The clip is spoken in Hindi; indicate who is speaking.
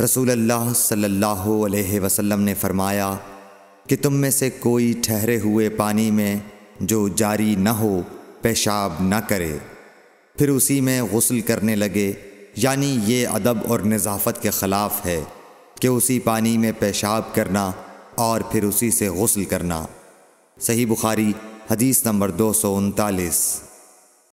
Speaker 1: रसूल अल्लाह सल्लल्लाहु अलैहि वसल्लम ने फरमाया कि तुम में से कोई ठहरे हुए पानी में जो जारी न हो पेशाब न करे फिर उसी में गसल करने लगे यानी ये अदब और नज़ाफत के ख़िलाफ़ है कि उसी पानी में पेशाब करना और फिर उसी से गसल करना सही बुखारी हदीस नंबर दो सौ उनतालीस